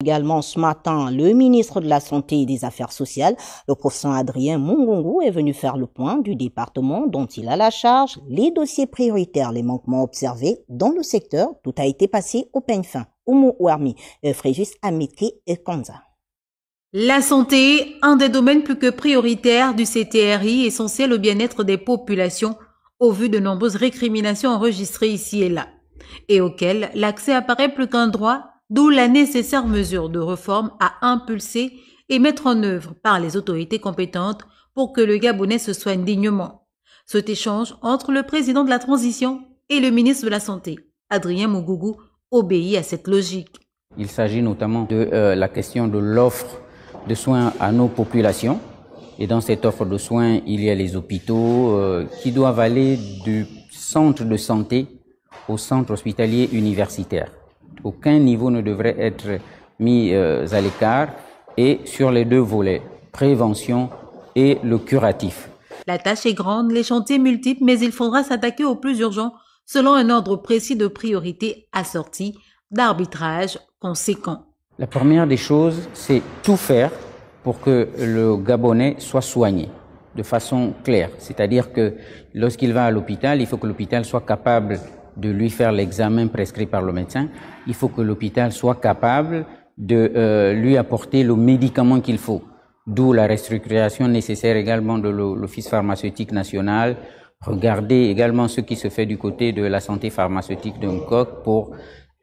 Également ce matin, le ministre de la Santé et des Affaires sociales, le professeur Adrien Mungungu, est venu faire le point du département dont il a la charge, les dossiers prioritaires, les manquements observés dans le secteur. Tout a été passé au peigne fin. Oumu Ouarmi, euh, Fréjus Amitri et euh, Kanza. La santé, un des domaines plus que prioritaires du CTRI, essentiel au bien-être des populations, au vu de nombreuses récriminations enregistrées ici et là, et auxquelles l'accès apparaît plus qu'un droit, d'où la nécessaire mesure de réforme à impulser et mettre en œuvre par les autorités compétentes pour que le Gabonais se soigne dignement. Cet échange entre le président de la transition et le ministre de la Santé, Adrien Mougougou, obéit à cette logique. Il s'agit notamment de euh, la question de l'offre de soins à nos populations. Et dans cette offre de soins, il y a les hôpitaux euh, qui doivent aller du centre de santé au centre hospitalier universitaire. Aucun niveau ne devrait être mis euh, à l'écart. Et sur les deux volets, prévention et le curatif. La tâche est grande, les chantiers multiples, mais il faudra s'attaquer aux plus urgents selon un ordre précis de priorité assorti d'arbitrage conséquent. La première des choses, c'est tout faire pour que le Gabonais soit soigné de façon claire. C'est-à-dire que lorsqu'il va à l'hôpital, il faut que l'hôpital soit capable de lui faire l'examen prescrit par le médecin, il faut que l'hôpital soit capable de euh, lui apporter le médicament qu'il faut. D'où la restructuration nécessaire également de l'Office pharmaceutique national. Regardez également ce qui se fait du côté de la santé pharmaceutique d'un Kong pour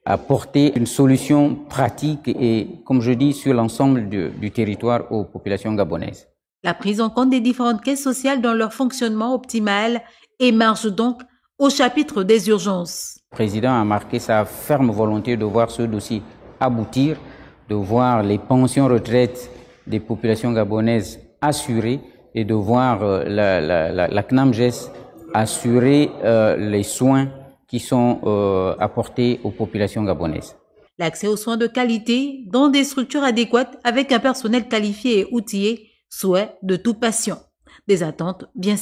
apporter une solution pratique et, comme je dis, sur l'ensemble du territoire aux populations gabonaises. La prise en compte des différentes caisses sociales dans leur fonctionnement optimal émerge donc au chapitre des urgences. Le président a marqué sa ferme volonté de voir ce dossier aboutir, de voir les pensions retraites des populations gabonaises assurées et de voir euh, la, CNAMGES assurer euh, les soins qui sont euh, apportés aux populations gabonaises. L'accès aux soins de qualité dans des structures adéquates avec un personnel qualifié et outillé, souhait de tout patient. Des attentes bien